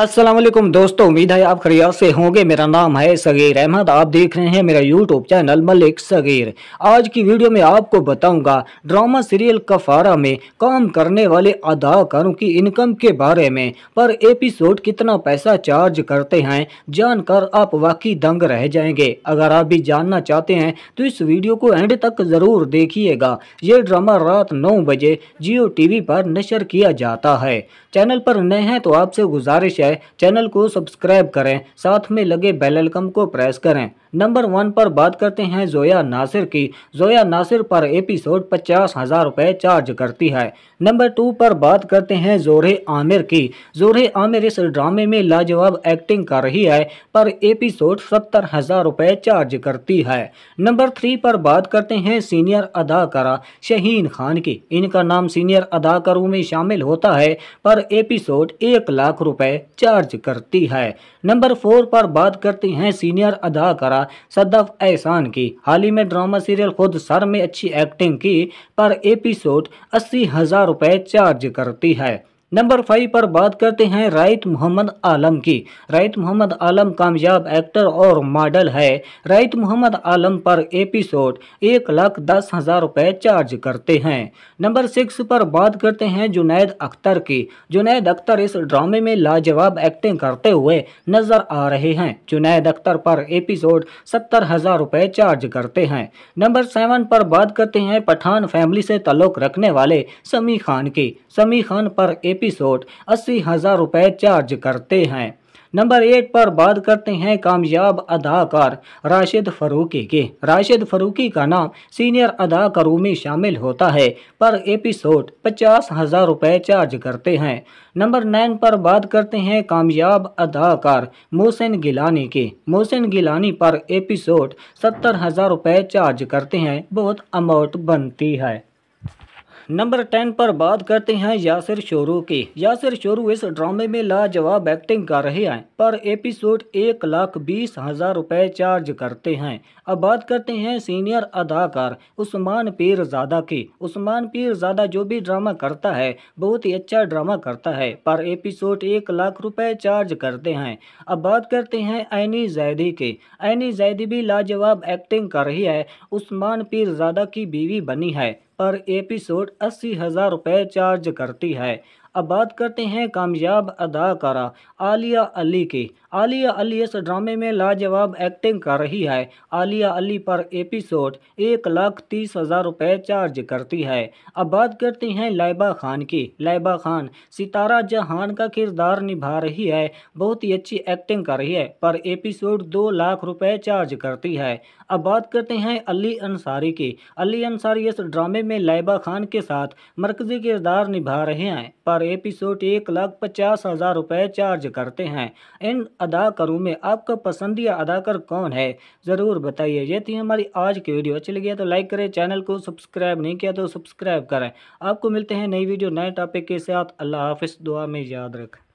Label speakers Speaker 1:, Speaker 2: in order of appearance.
Speaker 1: असलम दोस्तों उम्मीद है आप खरिया से होंगे मेरा नाम है सगीर अहमद आप देख रहे हैं मेरा यूट्यूब चैनल मलिक सगीर आज की वीडियो में आपको बताऊंगा ड्रामा सीरियल कफारा में काम करने वाले अदाकारों की इनकम के बारे में पर एपिसोड कितना पैसा चार्ज करते हैं जानकर आप वाकई दंग रह जाएंगे अगर आप भी जानना चाहते हैं तो इस वीडियो को एंड तक ज़रूर देखिएगा ये ड्रामा रात नौ बजे जियो टी पर नशर किया जाता है चैनल पर नए हैं तो आपसे गुजारिश जाए चैनल को सब्सक्राइब करें साथ में लगे बेलकम को प्रेस करें नंबर वन पर बात करते हैं जोया नासिर की जोया नासिर पर एपिसोड पचास हज़ार रुपये चार्ज करती है नंबर टू पर बात करते हैं जोरे आमिर की जोरे आमिर इस ड्रामे में लाजवाब एक्टिंग कर रही है पर एपिसोड सत्तर हज़ार रुपये चार्ज करती है नंबर थ्री पर बात करते हैं सीनियर अदाकारा शहीन खान की इनका नाम सीनियर अदाकारों में शामिल होता है पर एपिसोड एक लाख रुपये चार्ज करती है नंबर फोर पर बात करती हैं सीनियर अदाकारा सदफ एहसान की हाल ही में ड्रामा सीरियल खुद सर में अच्छी एक्टिंग की पर एपिसोड अस्सी हज़ार रुपये चार्ज करती है नंबर फाइव पर बात करते हैं राइत मोहम्मद आलम की राइत मोहम्मद आलम कामयाब एक्टर और मॉडल है राइत मोहम्मद आलम पर एपिसोड एक लाख दस हज़ार रुपये चार्ज करते हैं नंबर सिक्स पर बात करते हैं जुनैद अख्तर की जुनैद अख्तर इस ड्रामे में लाजवाब एक्टिंग करते हुए नजर आ रहे हैं जुनैद अख्तर पर एपिसोड सत्तर हज़ार रुपये चार्ज करते हैं नंबर सेवन पर बात करते हैं पठान फैमिली से तल्लुक़ रखने वाले समी खान की समी खान पर एपी एपिसोड अस्सी हज़ार रुपये चार्ज करते हैं नंबर एट पर बात करते हैं कामयाब अदाकार राशिद फरूकी के राशिद फरूकी का नाम सीनियर अदाकारों में शामिल होता है पर एपिसोड पचास हज़ार रुपये चार्ज करते हैं नंबर नाइन पर बात करते हैं कामयाब अदाकार मोहसिन गिलानी के मोहसिन गिलानी पर एपिसोड सत्तर हज़ार रुपये चार्ज करते हैं बहुत अमाउंट बनती है नंबर टेन पर बात करते हैं यासिर शोरू की यासिर शोरू इस ड्रामे में लाजवाब एक्टिंग कर रहे हैं पर एपिसोड एक लाख बीस हजार रुपए चार्ज करते हैं अब बात करते हैं सीनियर अदाकार उस्मान पीरजादा की उस्मान पीरजादा जो भी ड्रामा करता है बहुत ही अच्छा ड्रामा करता है पर एपिसोड एक लाख रुपए चार्ज करते हैं अब बात करते हैं ऐनी जैदी की ऐनी जैदी भी लाजवाब एक्टिंग कर रही है उस्मान पीरजादा की बीवी बनी है पर एपिसोड अस्सी हज़ार रुपये चार्ज करती है अब बात करते हैं कामयाब अदाकारा आलिया अली की आलिया अली इस ड्रामे में लाजवाब एक्टिंग कर रही है आलिया अली पर एपिसोड एक लाख तीस हज़ार रुपये चार्ज करती है अब बात करते हैं लाइबा खान की लाइबा खान सितारा जहान का किरदार निभा रही है बहुत ही अच्छी एक्टिंग कर रही है पर एपिसोड दो लाख रुपये चार्ज करती है अब बात करते हैं अली अंसारी की अली अंसारी इस ड्रामे में लाइबा खान के साथ मरकजी किरदार निभा रहे हैं पर एपिसोड एक लाख पचास हज़ार रुपये चार्ज करते हैं इन अदाकारों में आपका पसंदीदा अदाकार कौन है ज़रूर बताइए ये थी हमारी आज की वीडियो अच्छी लगी है तो लाइक करें चैनल को सब्सक्राइब नहीं किया तो सब्सक्राइब करें आपको मिलते हैं नई वीडियो नए टॉपिक के साथ अल्लाह हाफिज़ दुआ में याद रखें